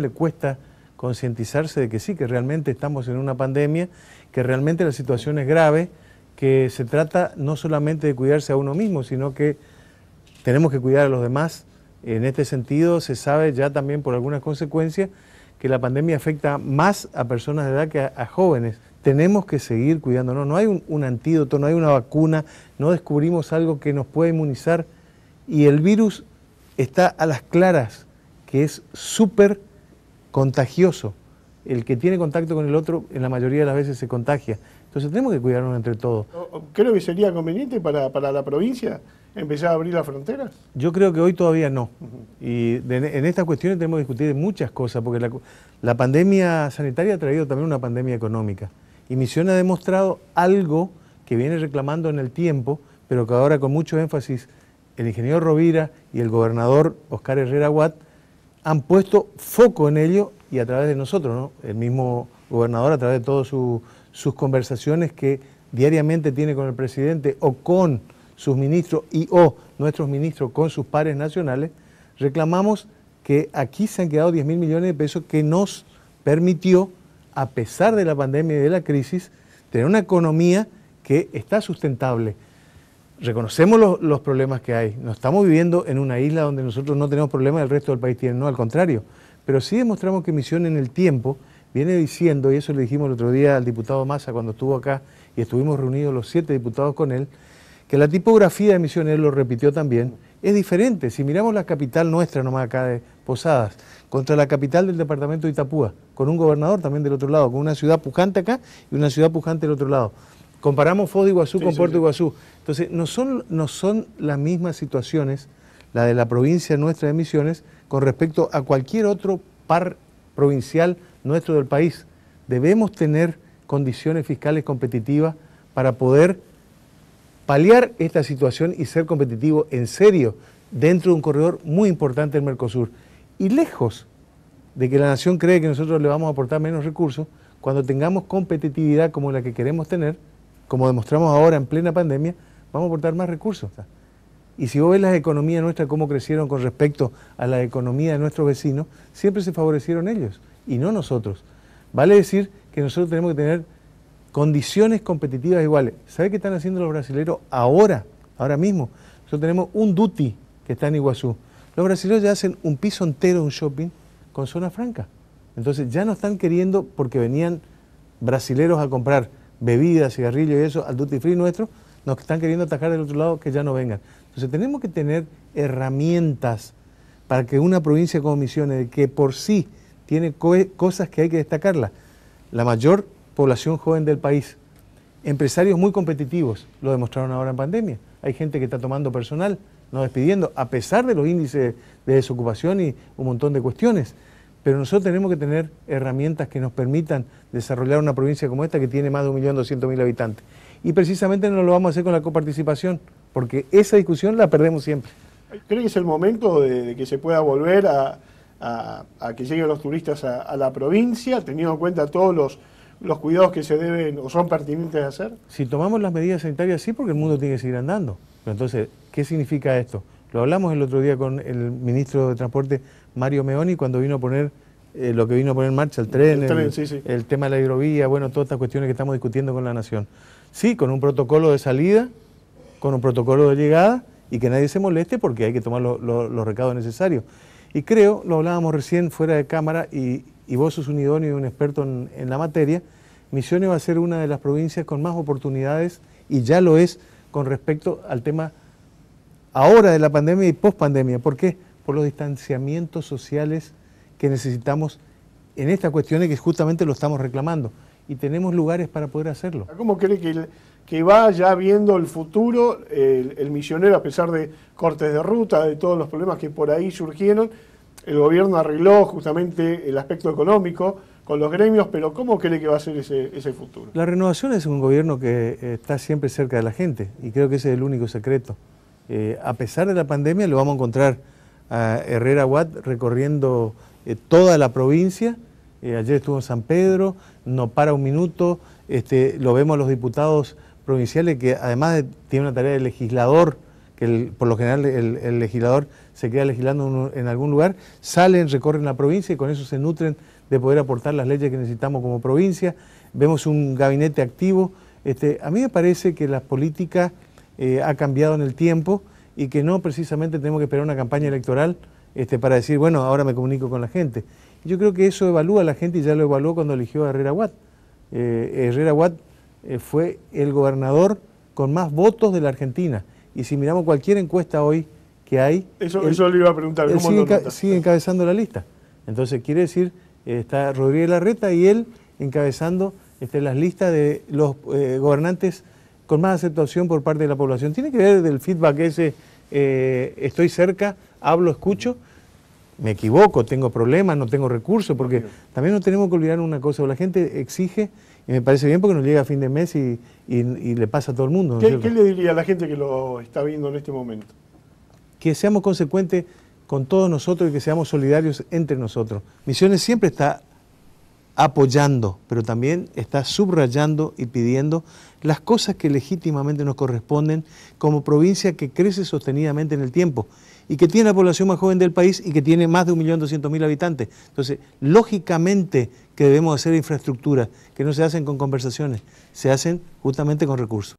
le cuesta concientizarse de que sí, que realmente estamos en una pandemia, que realmente la situación es grave, que se trata no solamente de cuidarse a uno mismo, sino que tenemos que cuidar a los demás. En este sentido, se sabe ya también por algunas consecuencias que la pandemia afecta más a personas de edad que a, jóvenes. Tenemos que seguir cuidándonos. No hay un, un antídoto, no hay una vacuna, no descubrimos algo que nos pueda inmunizar. Y el virus está a las claras, que es súper contagioso. El que tiene contacto con el otro, en la mayoría de las veces se contagia. Entonces tenemos que cuidarnos entre todos. ¿Creo que sería conveniente para, la provincia empezar a abrir las fronteras? Yo creo que hoy todavía no. Y en estas cuestiones tenemos que discutir muchas cosas, porque la, pandemia sanitaria ha traído también una pandemia económica. Y Misión ha demostrado algo que viene reclamando en el tiempo, pero que ahora con mucho énfasis el ingeniero Rovira y el gobernador Oscar Herrera Watt han puesto foco en ello y a través de nosotros, El mismo gobernador, a través de todas sus conversaciones que diariamente tiene con el presidente o con sus ministros y o nuestros ministros con sus pares nacionales, reclamamos que aquí se han quedado 10 mil millones de pesos que nos permitió, a pesar de la pandemia y de la crisis, tener una economía que está sustentable, reconocemos los, problemas que hay. No estamos viviendo en una isla donde nosotros no tenemos problemas, el resto del país tiene, no, al contrario. Pero sí demostramos que Misión en el tiempo viene diciendo, y eso le dijimos el otro día al diputado Massa cuando estuvo acá y estuvimos reunidos los siete diputados con él, que la tipografía de Misión, él lo repitió también, es diferente. Si miramos la capital nuestra nomás acá de Posadas, contra la capital del departamento de Itapúa, con un gobernador también del otro lado, con una ciudad pujante acá y una ciudad pujante del otro lado. Comparamos Foz de Iguazú con Puerto Iguazú. Entonces, no son, no son las mismas situaciones, la de la provincia nuestra de Misiones, con respecto a cualquier otro par provincial nuestro del país. Debemos tener condiciones fiscales competitivas para poder paliar esta situación y ser competitivo en serio dentro de un corredor muy importante del Mercosur. Y lejos de que la nación cree que nosotros le vamos a aportar menos recursos, cuando tengamos competitividad como la que queremos tener, como demostramos ahora en plena pandemia, vamos a aportar más recursos. Y si vos ves las economías nuestras, cómo crecieron con respecto a la economía de nuestros vecinos, siempre se favorecieron ellos y no nosotros. Vale decir que nosotros tenemos que tener condiciones competitivas iguales. ¿Sabe qué están haciendo los brasileños ahora, ahora mismo? Nosotros tenemos un duty que está en Iguazú. Los brasileños ya hacen un piso entero, un shopping, con zona franca. Entonces ya no están queriendo, porque venían brasileños a comprar bebidas, cigarrillos y eso al duty free nuestro, nos están queriendo atacar del otro lado que ya no vengan. Entonces tenemos que tener herramientas para que una provincia como Misiones, que por sí tiene cosas que hay que destacarla, la mayor población joven del país, empresarios muy competitivos, lo demostraron ahora en pandemia, hay gente que está tomando personal, no despidiendo, a pesar de los índices de desocupación y un montón de cuestiones. Pero nosotros tenemos que tener herramientas que nos permitan desarrollar una provincia como esta que tiene más de 1.200.000 habitantes. Y precisamente no lo vamos a hacer con la coparticipación, porque esa discusión la perdemos siempre. ¿Cree que es el momento de, que se pueda volver a, que lleguen los turistas a, la provincia, teniendo en cuenta todos los, cuidados que se deben o son pertinentes de hacer? Si tomamos las medidas sanitarias, sí, porque el mundo tiene que seguir andando. entonces, ¿qué significa esto? Lo hablamos el otro día con el ministro de Transporte, Mario Meoni, cuando vino a poner eh, lo que vino a poner en marcha, el tren, el, tema de la hidrovía, bueno, todas estas cuestiones que estamos discutiendo con la Nación. Sí, con un protocolo de salida, con un protocolo de llegada y que nadie se moleste porque hay que tomar los recados necesarios. Y creo, lo hablábamos recién fuera de cámara y, vos sos un idóneo y un experto en la materia, Misiones va a ser una de las provincias con más oportunidades y ya lo es con respecto al tema ahora de la pandemia y post pandemia. ¿Por qué? Por los distanciamientos sociales que necesitamos en estas cuestiones que justamente lo estamos reclamando. Y tenemos lugares para poder hacerlo. ¿Cómo cree que, va ya viendo el futuro el, misionero, a pesar de cortes de ruta, de todos los problemas que por ahí surgieron? El gobierno arregló justamente el aspecto económico, con los gremios, pero ¿cómo cree que va a ser ese, futuro? La renovación es un gobierno que eh, está siempre cerca de la gente y creo que ese es el único secreto. Eh, a pesar de la pandemia, lo vamos a encontrar a Herrera Watt recorriendo eh, toda la provincia. Eh, ayer estuvo en San Pedro, no para un minuto. Este, lo vemos a los diputados provinciales que además de, tiene una tarea de legislador, que por lo general el, legislador se queda legislando en algún lugar, salen, recorren la provincia y con eso se nutren de poder aportar las leyes que necesitamos como provincia. Vemos un gabinete activo. Este, a mí me parece que las políticas eh, ha cambiado en el tiempo y que no precisamente tenemos que esperar una campaña electoral este, para decir, bueno, ahora me comunico con la gente. Yo creo que eso evalúa a la gente y ya lo evaluó cuando eligió a Herrera Watt. Eh, Herrera Watt eh, fue el gobernador con más votos de la Argentina. Y si miramos cualquier encuesta hoy que hay... Eso, le iba a preguntar. ¿cómo sigue, encabezando la lista. Entonces quiere decir, está Rodríguez Larreta y él encabezando este, las listas de los gobernantes con más aceptación por parte de la población. ¿Tiene que ver del feedback ese, eh, estoy cerca, hablo, escucho? Me equivoco, tengo problemas, no tengo recursos, porque también no tenemos que olvidar una cosa, la gente exige, y me parece bien porque nos llega a fin de mes y, le pasa a todo el mundo. ¿Qué le diría a la gente que lo está viendo en este momento? Que seamos consecuentes con todos nosotros y que seamos solidarios entre nosotros. Misiones siempre está apoyando, pero también está subrayando y pidiendo las cosas que legítimamente nos corresponden como provincia que crece sostenidamente en el tiempo y que tiene la población más joven del país y que tiene más de 1.200.000 habitantes. Entonces, lógicamente que debemos hacer infraestructura, que no se hacen con conversaciones, se hacen justamente con recursos.